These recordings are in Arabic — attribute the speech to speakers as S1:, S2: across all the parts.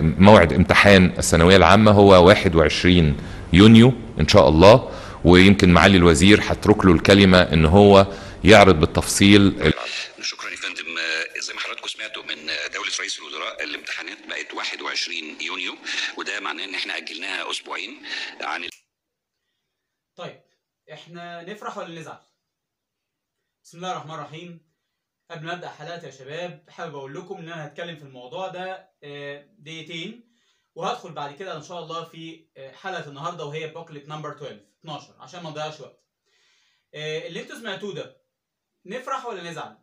S1: موعد امتحان الثانويه العامه هو 21 يونيو ان شاء الله ويمكن معالي الوزير هترك له الكلمه ان هو يعرض بالتفصيل شكرا يا فندم زي ما حضراتكم سمعتوا من دوله رئيس الوزراء الامتحانات بقت 21 يونيو وده معناه ان احنا اجلناها اسبوعين عن ال... طيب احنا نفرح ولا نزعل؟ بسم الله الرحمن الرحيم قبل ما ابدا حلقتي يا شباب حابب اقول لكم ان انا هتكلم في الموضوع ده آه، دقيقتين وهدخل بعد كده ان شاء الله في آه، حلقه النهارده وهي بوكليت نمبر 12 12 عشان ما نضيعش وقت آه، اللي انتوا سمعتوه ده نفرح ولا نزعل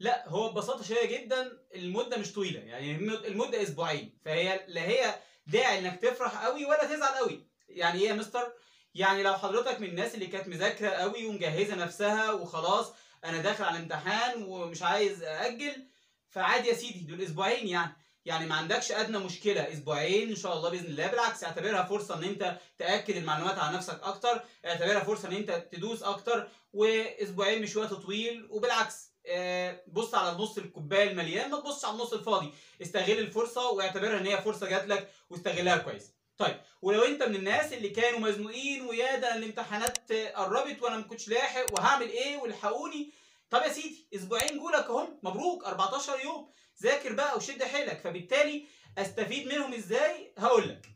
S1: لا هو ببساطه شديده جدا المده مش طويله يعني المده اسبوعين فهي لا هي داعي انك تفرح قوي ولا تزعل قوي يعني ايه يا مستر يعني لو حضرتك من الناس اللي كانت مذاكره قوي ومجهزه نفسها وخلاص انا داخل على الامتحان ومش عايز ااجل فعادي يا سيدي دول اسبوعين يعني يعني ما عندكش ادنى مشكله اسبوعين ان شاء الله باذن الله بالعكس اعتبرها فرصه ان انت تاكد المعلومات على نفسك اكتر اعتبرها فرصه ان انت تدوس اكتر واسبوعين مش وقت طويل وبالعكس آه، بص على النص الكوبايه المليان ما تبصش على النص الفاضي استغل الفرصه واعتبرها ان هي فرصه جات لك واستغلها كويس طيب ولو انت من الناس اللي كانوا مزنوقين ويا ده الامتحانات قربت وانا ما كنتش لاحق وهعمل ايه والحقوني طب يا سيدي اسبوعين جولك اهم مبروك 14 يوم ذاكر بقى وشد حيلك فبالتالي استفيد منهم ازاي هقول لك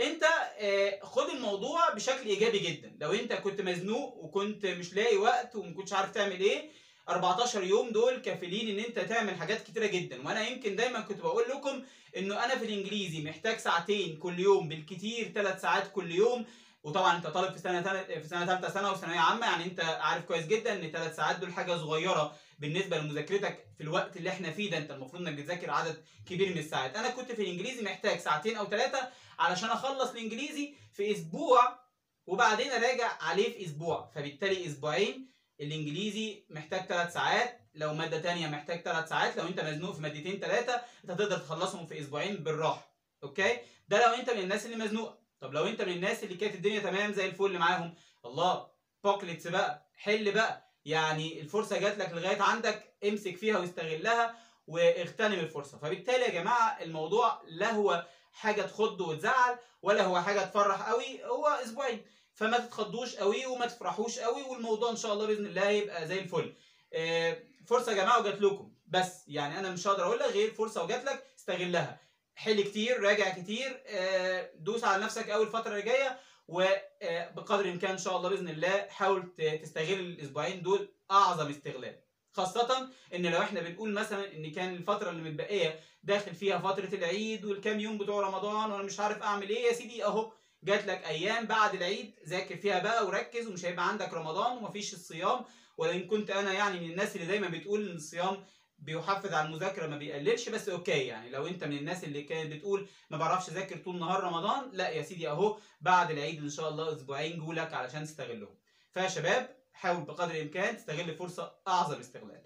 S1: انت آه، خد الموضوع بشكل ايجابي جدا لو انت كنت مزنوق وكنت مش لاقي وقت وما كنتش عارف تعمل ايه 14 يوم دول كافلين ان انت تعمل حاجات كتيره جدا وانا يمكن دايما كنت بقول لكم انه انا في الانجليزي محتاج ساعتين كل يوم بالكتير ثلاث ساعات كل يوم وطبعا انت طالب في سنه تل... في سنه ثالثه سنه وثانويه عامه يعني انت عارف كويس جدا ان ثلاث ساعات دول حاجه صغيره بالنسبه لمذاكرتك في الوقت اللي احنا فيه ده انت المفروض انك بتذاكر عدد كبير من الساعات انا كنت في الانجليزي محتاج ساعتين او ثلاثه علشان اخلص الانجليزي في اسبوع وبعدين اراجع عليه في اسبوع فبالتالي اسبوعين الانجليزي محتاج ثلاث ساعات لو ماده ثانيه محتاج ثلاث ساعات لو انت مزنوق في مادتين ثلاثه انت هتقدر تخلصهم في اسبوعين بالراحه اوكي ده لو انت من الناس اللي مزنوقه طب لو انت من الناس اللي كانت الدنيا تمام زي الفل معاهم الله باكلتس بقى حل بقى يعني الفرصه جات لك لغايه عندك امسك فيها واستغلها واغتنم الفرصه فبالتالي يا جماعه الموضوع لا هو حاجه تخض وتزعل ولا هو حاجه تفرح قوي هو اسبوعين فما تتخضوش قوي وما تفرحوش قوي والموضوع ان شاء الله باذن الله هيبقى زي الفل آه، فرصه يا جماعه وجات لكم بس يعني انا مش هقدر اقول لك غير فرصه وجات لك استغلها حل كتير راجع كتير آه، دوس على نفسك قوي الفتره اللي جايه وبقدر آه، الامكان ان شاء الله باذن الله حاول تستغل الاسبوعين دول اعظم استغلال خاصة ان لو احنا بنقول مثلا ان كان الفترة اللي متبقية داخل فيها فترة العيد والكام يوم بتوع رمضان وانا مش عارف اعمل ايه يا سيدي اهو جات لك ايام بعد العيد ذاكر فيها بقى وركز ومش هيبقى عندك رمضان ومفيش الصيام ولان كنت انا يعني من الناس اللي دايما بتقول ان الصيام بيحفز على المذاكره ما بيقللش بس اوكي يعني لو انت من الناس اللي كانت بتقول ما بعرفش اذاكر طول نهار رمضان لا يا سيدي اهو بعد العيد ان شاء الله اسبوعين جولك علشان تستغلهم فيا شباب حاول بقدر الامكان تستغل فرصه اعظم استغلال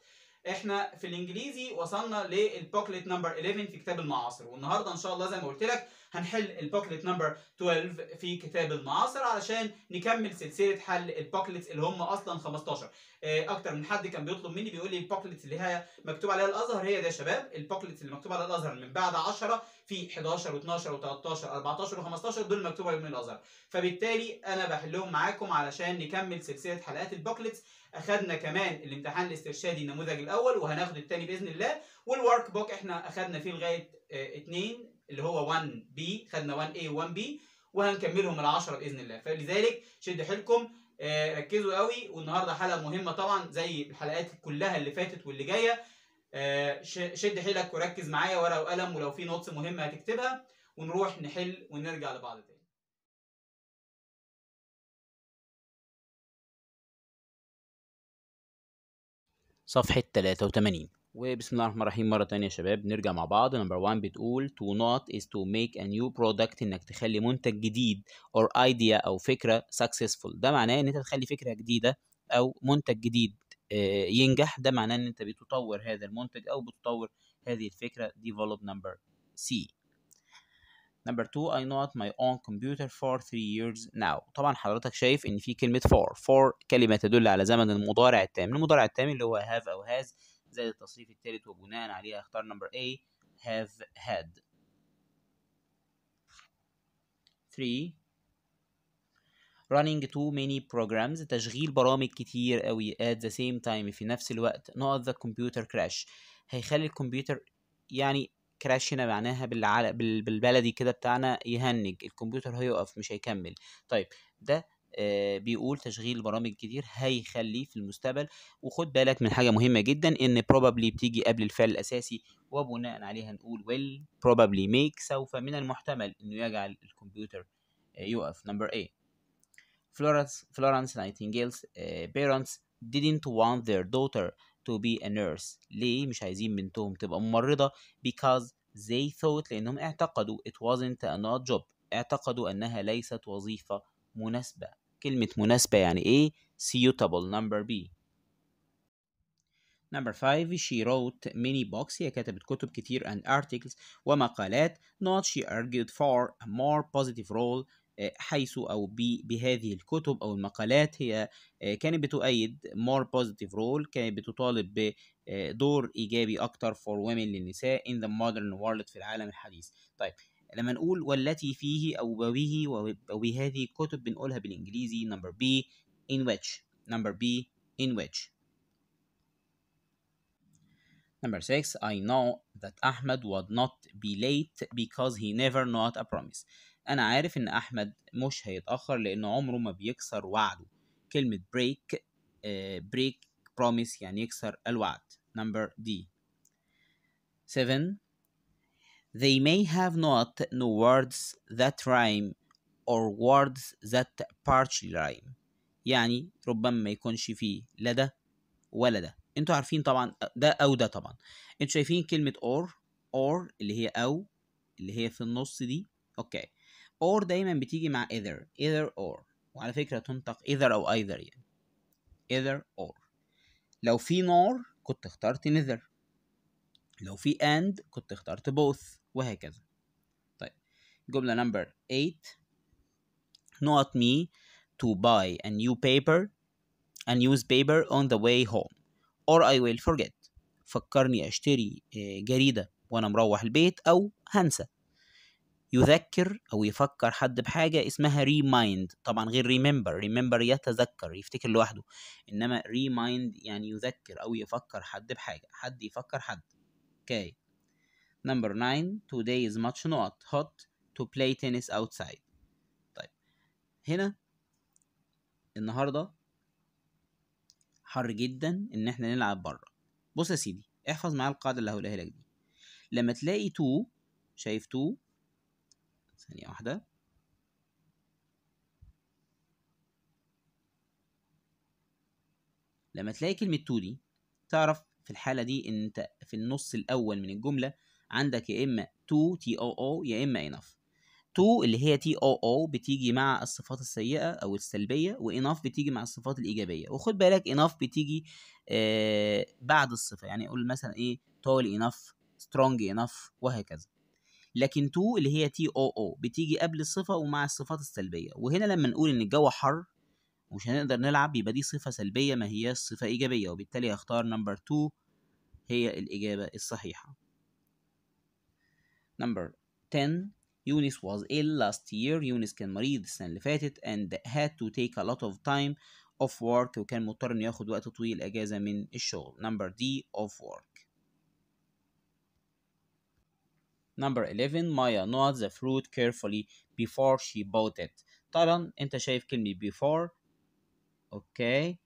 S1: احنا في الانجليزي وصلنا للبوكلت نمبر 11 في كتاب المعاصر والنهارده ان شاء الله زي ما قلت لك هنحل البوكلت نمبر 12 في كتاب المعاصر علشان نكمل سلسله حل البوكلتس اللي هم اصلا 15 آه، اكتر من حد كان بيطلب مني بيقول لي البوكلتس اللي هي مكتوب عليها الازهر هي ده يا شباب البوكلتس اللي مكتوب عليها الازهر من بعد 10 في 11 و12 و13 14 و15 دول مكتوب عليهم الازهر فبالتالي انا بحلهم معاكم علشان نكمل سلسله حلقات البوكلتس اخدنا كمان الامتحان الاسترشادي النموذج الاول وهناخد الثاني باذن الله والورك بوك احنا اخدنا فيه لغايه اثنين آه، اللي هو 1 بي خدنا 1 اي و1 بي وهنكملهم ال10 باذن الله فلذلك شد حيلكم آه، ركزوا قوي والنهارده حلقه مهمه طبعا زي الحلقات كلها اللي فاتت واللي جايه آه، شد حيلك وركز معايا ورقه وقلم ولو في نقط مهمه هتكتبها ونروح نحل ونرجع لبعض تاني
S2: صفحة 83 وبسم الله الرحمن الرحيم مرة تانية يا شباب نرجع مع بعض نمبر 1 بتقول to not is to make a new product انك تخلي منتج جديد or idea او فكرة successful ده معناه ان انت تخلي فكرة جديدة او منتج جديد آه، ينجح ده معناه ان انت بتطور هذا المنتج او بتطور هذه الفكرة develop number C Number 2 I not my own computer for 3 years now. طبعا حضرتك شايف ان في كلمة for. for كلمة تدل على زمن المضارع التام. المضارع التام اللي هو have او has زائد التصريف الثالث وبناء عليها اختار نمبر A have had 3 running too many programs تشغيل برامج كتير قوي at the same time في نفس الوقت نقط the computer crash هيخلي الكمبيوتر يعني كراش هنا معناها بالعل... بالبلدي كده بتاعنا يهنج الكمبيوتر هيقف مش هيكمل طيب ده آه، بيقول تشغيل برامج كتير هيخليه في المستقبل وخد بالك من حاجه مهمه جدا ان probably بتيجي قبل الفعل الاساسي وبناء عليها نقول will probably make سوف من المحتمل انه يجعل الكمبيوتر آه، يقف نمبر A Florence Florence Nightingale's آه، parents didn't want their daughter to be a nurse ليه مش عايزين بنتهم تبقى ممرضة because they thought لأنهم اعتقدوا it wasn't a job اعتقدوا أنها ليست وظيفة مناسبة كلمة مناسبة يعني إيه suitable number B Number five, she wrote many books هي كتبت كتب كتير and articles ومقالات not she argued for a more positive role حيث أو ب بهذه الكتب أو المقالات هي كانت بتؤيد more positive role كانت بتطالب بدور إيجابي أكتر for women للنساء in the modern world في العالم الحديث طيب لما نقول والتي فيه أو وبه وبهذه الكتب بنقولها بالإنجليزي number B in which number B in which Number six, I know that Ahmed would not be late because he never not a promise. أنا عارف إن أحمد مش هيتأخر لأن عمره ما بيكسر وعده. كلمة break uh, break promise يعني يكسر الوعد. Number D. 7 They may have not no words that rhyme or words that partially rhyme يعني ربما ما يكونش فيه لا ده ولا ده انتوا عارفين طبعا ده او ده طبعا انتوا شايفين كلمة or or اللي هي او اللي هي في النص دي اوكي or دايما بتيجي مع either either or وعلى فكرة تنطق either او either يعني either or لو في nor كنت اخترت neither لو في and كنت اخترت both وهكذا طيب جملة نمبر 8 not me to buy a new paper a newspaper on the way home or I will forget فكرني أشتري آه، جريدة وأنا مروح البيت أو هنسى يذكر أو يفكر حد بحاجة اسمها remind طبعا غير remember remember يتذكر يفتكر لوحده إنما remind يعني يذكر أو يفكر حد بحاجة حد يفكر حد okay نمبر 9 today is much not hot to play tennis outside طيب هنا النهارده حر جدا ان احنا نلعب بره بص يا سيدي احفظ معايا القاعده اللي هقولها لك دي لما تلاقي تو شايف تو ثانيه واحده لما تلاقي كلمه تو دي تعرف في الحاله دي ان انت في النص الاول من الجمله عندك يا اما تو تي او او يا اما انف تو اللي هي تي او او بتيجي مع الصفات السيئه او السلبيه واناف بتيجي مع الصفات الايجابيه وخد بالك اناف بتيجي آه بعد الصفه يعني اقول مثلا ايه tall enough strong enough وهكذا لكن تو اللي هي تي او او بتيجي قبل الصفه ومع الصفات السلبيه وهنا لما نقول ان الجو حر ومش هنقدر نلعب يبقى دي صفه سلبيه ما هياش صفه ايجابيه وبالتالي هختار نمبر 2 هي الاجابه الصحيحه Number 10 Eunice was ill last year يونس كان مريض السنة اللي فاتت and had to take a lot of time off work وكان مضطر انه ياخد وقت طويل اجازة من الشغل number D off work number 11 Maya noted the fruit carefully before she bought it طبعا انت شايف كلمة before اوكي okay.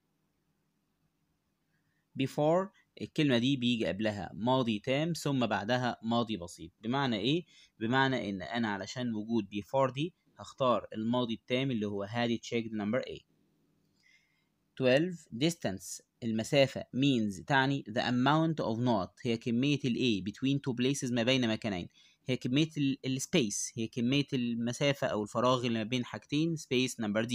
S2: before الكلمة دي بيجي قبلها ماضي تام ثم بعدها ماضي بسيط بمعنى ايه؟ بمعنى ان انا علشان وجود before دي هختار الماضي التام اللي هو had it checked number A 12 distance المسافة means تعني the amount of not هي كمية ال A between two places ما بين مكانين هي كمية ال space هي كمية المسافة أو الفراغ اللي ما بين حاجتين space number D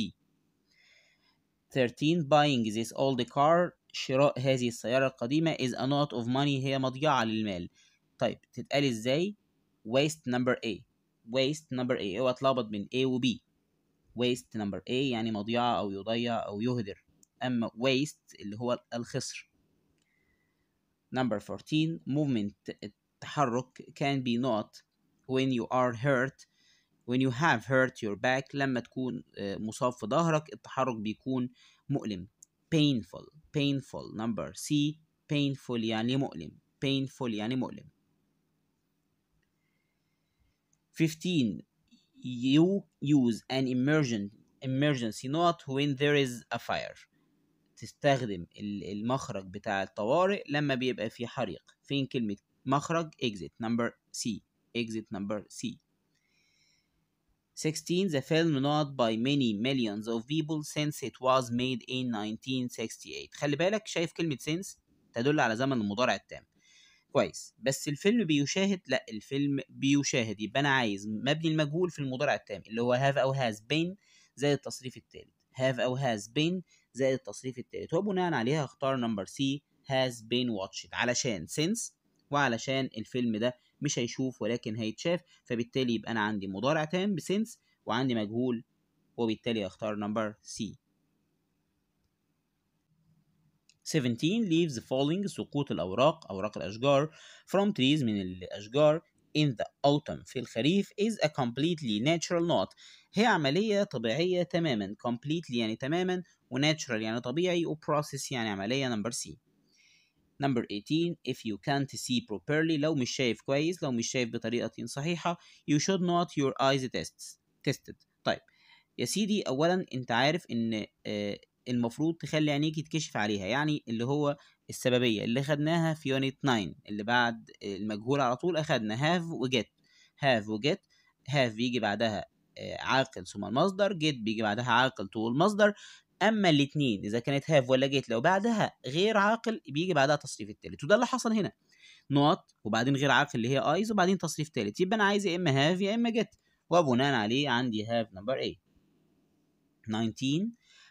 S2: 13 buying this old car شراء هذه السيارة القديمة is a not of money هي مضيعة للمال طيب تتقال ازاي waste number A waste number A اوعى اتلخبط بين A و B waste number A يعني مضيعة أو يضيع أو يهدر أما waste اللي هو الخسر number 14 movement التحرك can be not when you are hurt when you have hurt your back لما تكون آه، مصاب في ظهرك التحرك بيكون مؤلم painful painful number C painful يعني مؤلم painful يعني مؤلم 15 you use an emergent emergency not when there is a fire تستخدم المخرج بتاع الطوارئ لما بيبقى في حريق فين كلمة مخرج exit number C exit number C 16. The film not by many millions of people since it was made in 1968 خلي بالك شايف كلمة since تدل على زمن المضارع التام كويس بس الفيلم بيشاهد لا الفيلم بيشاهد يبقى أنا عايز مبني المجهول في المضارع التام اللي هو have أو has been زائد التصريف التالت have أو has been زائد التصريف التالت وبناء عليها اختار نمبر سي has been watched علشان since وعلشان الفيلم ده مش هيشوف ولكن هيتشاف فبالتالي يبقى أنا عندي مضارع تام بسنس وعندي مجهول وبالتالي اختار نمبر سي 17 leaves falling سقوط الأوراق أوراق الأشجار from trees من الأشجار in the autumn في الخريف is a completely natural not هي عملية طبيعية تماما completely يعني تماما و natural يعني طبيعي و process يعني عملية نمبر سي number 18 if you can't see properly لو مش شايف كويس لو مش شايف بطريقة صحيحة you should not your eyes tests tested طيب يا سيدي أولا أنت عارف إن آه، المفروض تخلي عينيك يتكشف عليها يعني اللي هو السببية اللي خدناها في unit 9 اللي بعد المجهول على طول أخدنا have و get have و get have بيجي بعدها آه، عاقل ثم المصدر جيت بيجي بعدها عاقل طول المصدر اما الاثنين اذا كانت هاف ولا جيت لو بعدها غير عاقل بيجي بعدها تصريف التالت وده اللي حصل هنا نوت وبعدين غير عاقل اللي هي ايز وبعدين تصريف تالت يبقى انا عايز يا اما هاف يا اما جيت وبناء عليه عندي هاف نمبر 8 19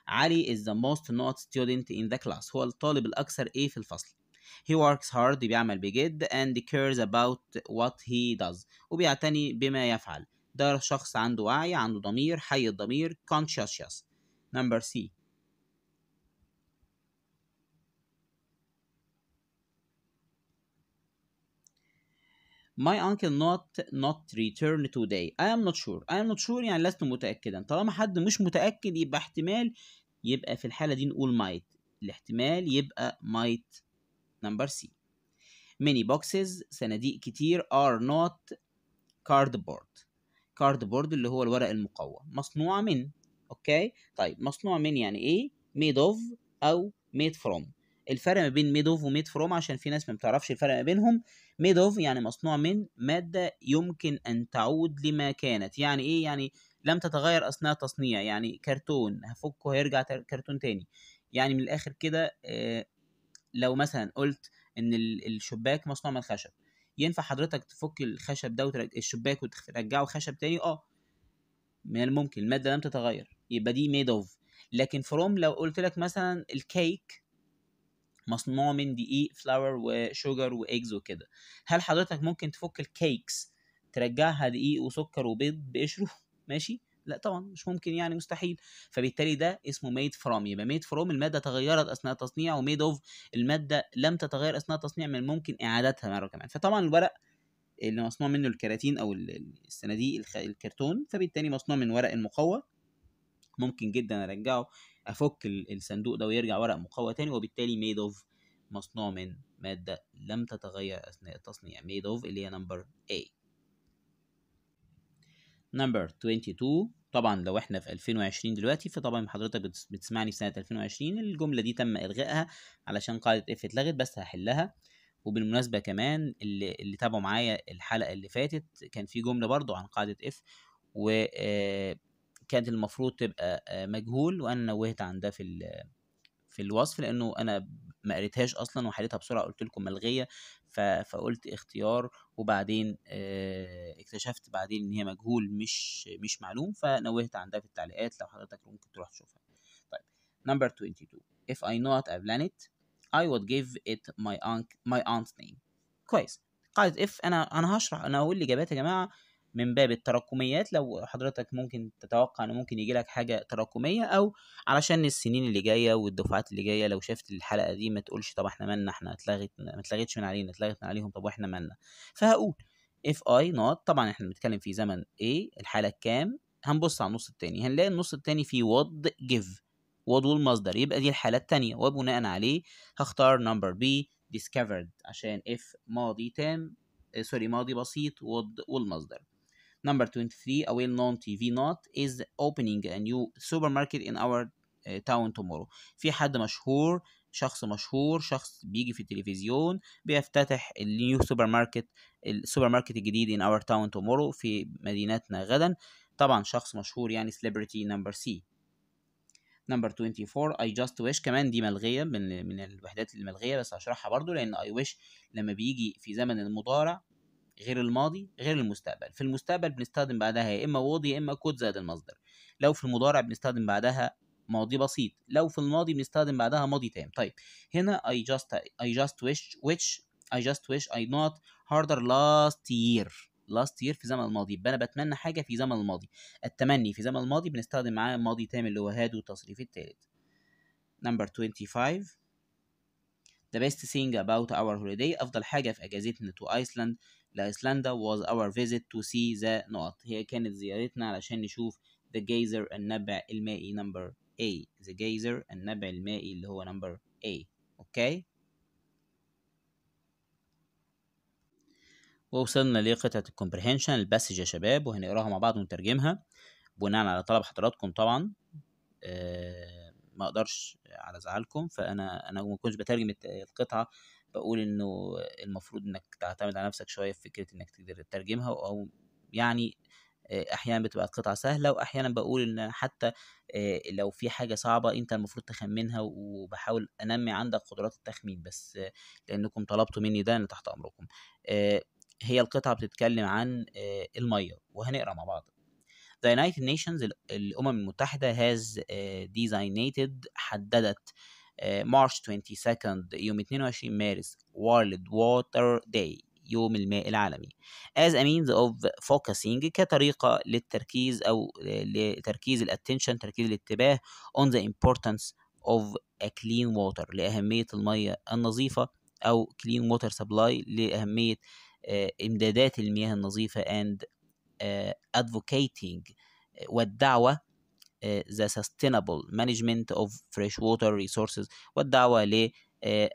S2: علي is the most not student in the class هو الطالب الأكثر A في الفصل he works hard بيعمل بجد and cares about what he does وبيعتني بما يفعل ده شخص عنده وعي عنده ضمير حي الضمير conscientious number C My uncle not not return today. I am not sure. I am not sure يعني لست متاكدا طالما حد مش متاكد يبقى احتمال يبقى في الحاله دي نقول might. الاحتمال يبقى might نمبر سي many boxes صناديق كتير are not cardboard cardboard اللي هو الورق المقوى مصنوعة من اوكي طيب مصنوعة من يعني ايه made of او made from الفرق ما بين ميد اوف وميد فروم عشان في ناس ما بتعرفش الفرق ما بينهم ميد اوف يعني مصنوع من ماده يمكن ان تعود لما كانت يعني ايه يعني لم تتغير اثناء تصنيع يعني كرتون هفكه هيرجع كرتون تاني يعني من الاخر كده آه، لو مثلا قلت ان الشباك مصنوع من الخشب ينفع حضرتك تفك الخشب ده وترجع الشباك وترجعه خشب تاني اه من الممكن الماده لم تتغير يبقى دي ميد اوف لكن فروم لو قلت لك مثلا الكيك مصنوع من دقيق فلاور وشوجر وايجز وكده هل حضرتك ممكن تفك الكيكس ترجعها دقيق وسكر وبيض بقشره ماشي لا طبعا مش ممكن يعني مستحيل فبالتالي ده اسمه ميد فروم يبقى ميد فروم الماده تغيرت اثناء التصنيع وميد اوف الماده لم تتغير اثناء التصنيع من الممكن اعادتها مره كمان فطبعا الورق اللي مصنوع منه الكراتين او الصناديق الكرتون فبالتالي مصنوع من ورق المقوى ممكن جدا ارجعه افك الصندوق ده ويرجع ورق مقوى تاني وبالتالي ميد اوف مصنوع من مادة لم تتغير أثناء التصنيع made of اللي هي number A number 22 طبعا لو احنا في 2020 دلوقتي فطبعا حضرتك بتسمعني في سنة 2020 الجملة دي تم إلغائها علشان قاعدة F اتلغت بس هحلها وبالمناسبة كمان اللي, اللي تابعوا معايا الحلقة اللي فاتت كان في جملة برضو عن قاعدة F و آه، كانت المفروض تبقى آه، مجهول وانا نوهت عن ده في في الوصف لانه انا ما قريتهاش اصلا وحليتها بسرعه قلت لكم ملغيه فقلت اختيار وبعدين آه، اكتشفت بعدين ان هي مجهول مش مش معلوم فنوهت عن ده في التعليقات لو حضرتك ممكن تروح تشوفها طيب نمبر 22 if I not a planet I would give it my aunt my aunt's name كويس قاعدة if انا انا هشرح انا هقول الاجابات يا جماعه من باب التراكميات لو حضرتك ممكن تتوقع ان ممكن يجي لك حاجه تراكميه او علشان السنين اللي جايه والدفعات اللي جايه لو شافت الحلقه دي ما تقولش طب احنا مالنا احنا اتلغت ما اتلغتش من علينا اتلغت من عليهم طب واحنا مالنا فهقول اف اي نوت طبعا احنا بنتكلم في زمن ايه الحاله الكام هنبص على النص التاني هنلاقي النص التاني فيه وض جيف وض والمصدر يبقى دي الحاله التانيه وبناء عليه هختار نمبر بي discovered عشان اف ماضي تام سوري آه، ماضي بسيط وض والمصدر Number 23 A well-known TV not is opening a new supermarket in our eh, town tomorrow. في حد مشهور شخص مشهور شخص بيجي في التلفزيون بيفتتح النيو سوبر ماركت السوبر ماركت الجديد ان اور تاون تومورو في مدينتنا غدا طبعا شخص مشهور يعني سليبرتي نمبر سي نمبر 24 I just wish كمان دي ملغية من من الوحدات الملغية بس هشرحها برضو لأن I wish لما بيجي في زمن المضارع غير الماضي غير المستقبل في المستقبل بنستخدم بعدها يا اما وود يا اما كود زائد المصدر لو في المضارع بنستخدم بعدها ماضي بسيط لو في الماضي بنستخدم بعدها ماضي تام طيب هنا I just I just wish which I just wish I not harder last year last year في زمن الماضي يبقى انا بتمنى حاجه في زمن الماضي التمني في زمن الماضي بنستخدم معاه ماضي تام اللي هو هاد والتصريف الثالث نمبر 25 the best thing about our holiday افضل حاجه في اجازتنا to Iceland لأيسلندا was our visit to see the نقط هي كانت زيارتنا علشان نشوف the geyser النبع المائي number A the geyser النبع المائي اللي هو number A أوكي ووصلنا لقطعة الكومبريهنشن البسج يا شباب وهنقراها مع بعض ونترجمها بناء على طلب حضراتكم طبعا أه ما اقدرش على زعلكم فانا انا ما كنتش بترجم القطعه بقول انه المفروض انك تعتمد على نفسك شويه في فكره انك تقدر تترجمها او يعني آه، احيانا بتبقى القطعه سهله واحيانا بقول ان حتى آه، لو في حاجه صعبه انت المفروض تخمنها وبحاول انمي عندك قدرات التخمين بس لانكم طلبتوا مني ده انا تحت امركم آه، هي القطعه بتتكلم عن الميه وهنقرا مع بعض The United Nations الأمم المتحدة has designated حددت آه، مارش 22 يوم 22 مارس World Water Day يوم الماء العالمي as a means of focusing كطريقة للتركيز أو لتركيز الاتنشن تركيز الانتباه on the importance of a clean water لأهمية المية النظيفة أو clean water supply لأهمية آه، إمدادات المياه النظيفة and آه، advocating والدعوة Uh, the sustainable management of freshwater resources والدعوة للإدارة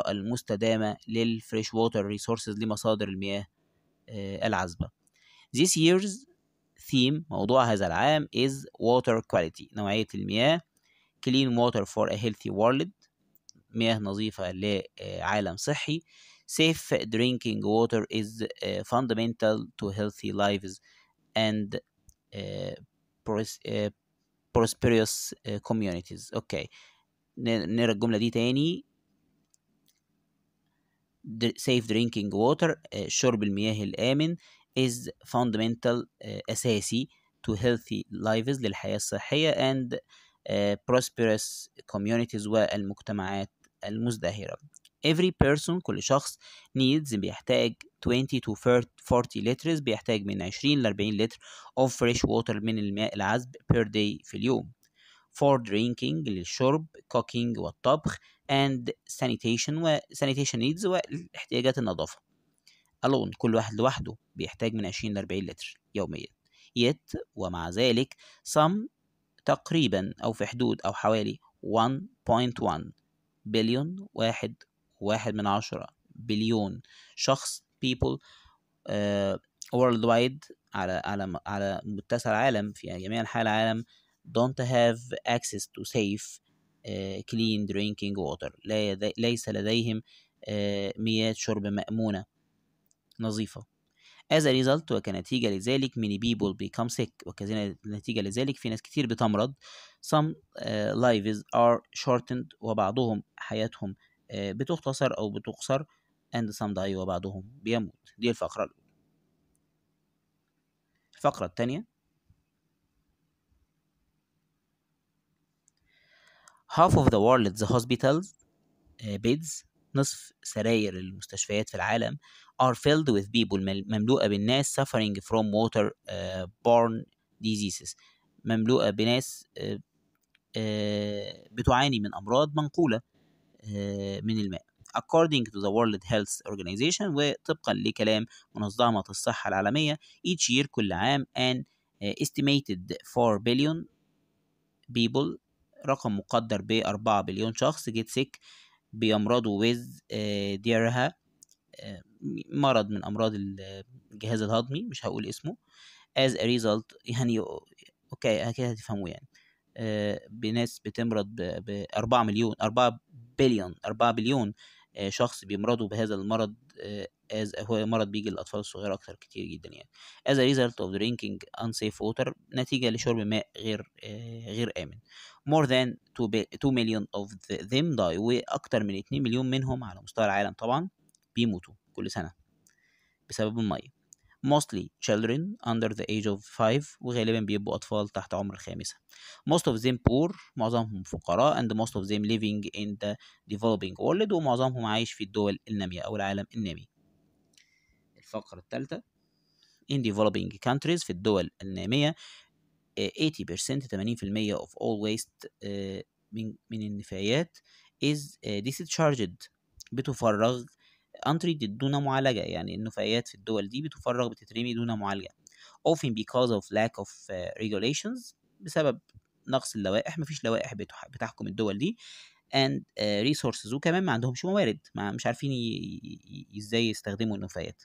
S2: uh, المستدامة للفريش ووتر ريسورسز لمصادر المياه uh, العذبة. This year's theme موضوع هذا العام is water quality نوعية المياه clean water for a healthy world مياه نظيفة لعالم صحي safe drinking water is fundamental to healthy lives and prosperous communities اوكي نرى الجمله دي تاني safe drinking water شرب المياه الآمن is fundamental أساسي to healthy lives للحياة الصحية and prosperous communities والمجتمعات المزدهرة every person كل شخص needs بيحتاج 20 to 40 liters بيحتاج من 20 ل 40 لتر of fresh water من الماء العذب per day في اليوم for drinking للشرب cooking والطبخ and sanitation و sanitation needs واحتياجات النظافة alone كل واحد لوحده بيحتاج من 20 ل 40 لتر يوميا yet ومع ذلك some تقريبا أو في حدود أو حوالي 1.1 بليون واحد واحد من عشرة بليون شخص people uh, worldwide على على على متسع العالم في جميع أنحاء العالم don't have access to safe uh, clean drinking water لا يدي, ليس لديهم uh, مياه شرب مأمونة نظيفة as a result وكنتيجة لذلك many people become sick وكنتيجة لذلك في ناس كتير بتمرض some uh, lives are shortened وبعضهم حياتهم آه، بتختصر أو بتقصر and some die وبعضهم بيموت دي الفقرة الأولى الفقرة الثانية half of the world's hospitals آه، beds نصف سراير المستشفيات في العالم are filled with people مملوءة بالناس suffering from water آه، borne diseases مملوءة بناس بتعاني من أمراض منقولة آه، من الماء according to the World Health Organization وطبقا لكلام منظمة الصحة العالمية each year كل عام an estimated 4 billion people رقم مقدر ب 4 بليون شخص get sick بيمرضوا with آه، ديرها آه، مرض من أمراض الجهاز الهضمي مش هقول اسمه as a result يعني اوكي هكذا تفهموا يعني بناس بتمرض ب 4 مليون 4 بليون 4 بليون آه، شخص بيمرضوا بهذا المرض از آه، هو مرض بيجي للأطفال الصغيرة أكتر كتير جدا يعني as a result of drinking unsafe water نتيجة لشرب ماء غير آه، غير آمن more than 2 million of them die وأكتر من 2 مليون منهم على مستوى العالم طبعا بيموتوا كل سنة بسبب المية mostly children under the age of 5 وغالبا بيبقوا أطفال تحت عمر الخامسة most of them poor معظمهم فقراء and most of them living in the developing world ومعظمهم عايش في الدول النامية أو العالم النامي الفقرة الثالثة in developing countries في الدول النامية 80% آه، 80% of all waste آه، من من النفايات is آه، discharged بتفرغ untreated دون معالجة يعني النفايات في الدول دي بتفرغ بتترمي دون معالجة often because of lack of آه، regulations بسبب نقص اللوائح مفيش لوائح بتحكم الدول دي and آه، resources وكمان ما عندهمش موارد ما مش عارفين ازاي يستخدموا النفايات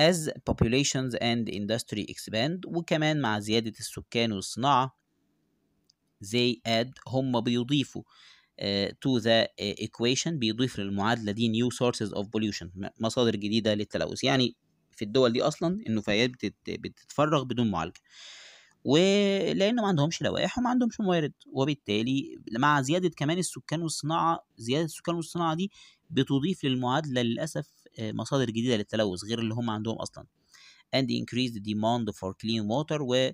S2: as populations and industry expand وكمان مع زيادة السكان والصناعة they add هم بيضيفوا آه، to the آه، equation بيضيف للمعادلة دي new sources of pollution مصادر جديدة للتلوث يعني في الدول دي أصلا النفايات بتتفرغ بدون معالجة ولان ما عندهمش لوائح وما عندهمش موارد وبالتالي مع زياده كمان السكان والصناعه زياده السكان والصناعه دي بتضيف للمعادله للاسف آه، مصادر جديده للتلوث غير اللي هم عندهم اصلا and increase the demand for clean water و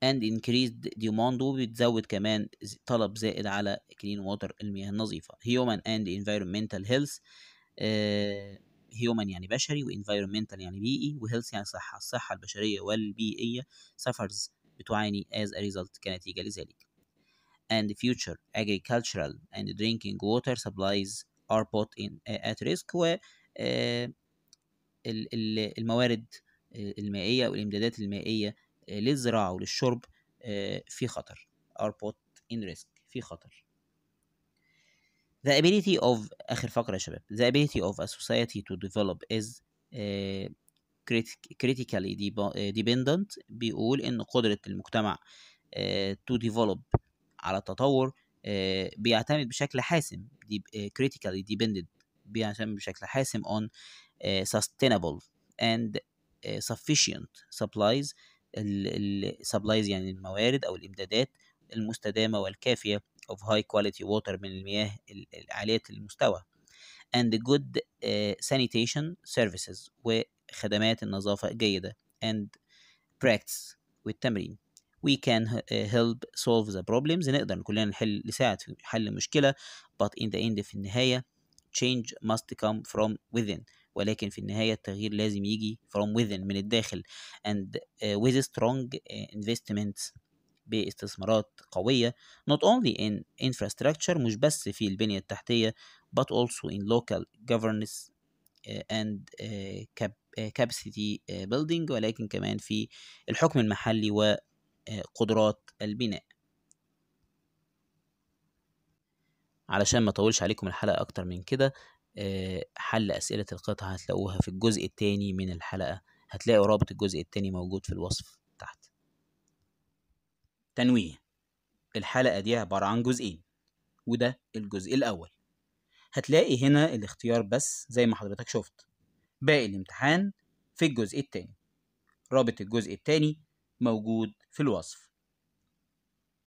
S2: and increased demand وبتزود كمان طلب زائد على clean water المياه النظيفة human and environmental health uh, human يعني بشري و environmental يعني بيئي و health يعني صحة الصحة البشرية والبيئية suffers بتعاني as a result كنتيجة لذلك and future agricultural and drinking water supplies are put in at risk و uh, الموارد المائية والإمدادات المائية للزراعة وللشرب في خطر are put in risk في خطر the ability of آخر فقرة يا شباب the ability of a society to develop is critically dependent بيقول إن قدرة المجتمع to develop على التطور بيعتمد بشكل حاسم critically dependent بيعتمد بشكل حاسم on sustainable and sufficient supplies السبلايز يعني الموارد أو الإمدادات المستدامة والكافية of high quality water من المياه عالية المستوى and good uh, sanitation services وخدمات النظافة الجيدة and practice والتمرين we can آه، help solve the problems نقدر كلنا نحل نساعد في حل المشكلة but in the end في النهاية change must come from within ولكن في النهاية التغيير لازم يجي from within من الداخل and uh, with strong uh, eh، investments باستثمارات قوية not only in infrastructure مش بس في البنية التحتية but also in local governance eh، and eh، capacity building ولكن كمان في الحكم المحلي وقدرات البناء علشان ما اطولش عليكم الحلقه اكتر من كده آه، حل أسئلة القطع هتلاقوها في الجزء التاني من الحلقة هتلاقوا رابط الجزء التاني موجود في الوصف تحت تنويه الحلقة دي عبارة عن جزئين وده الجزء الأول هتلاقي هنا الاختيار بس زي ما حضرتك شفت باقي الامتحان في الجزء التاني رابط الجزء التاني موجود في الوصف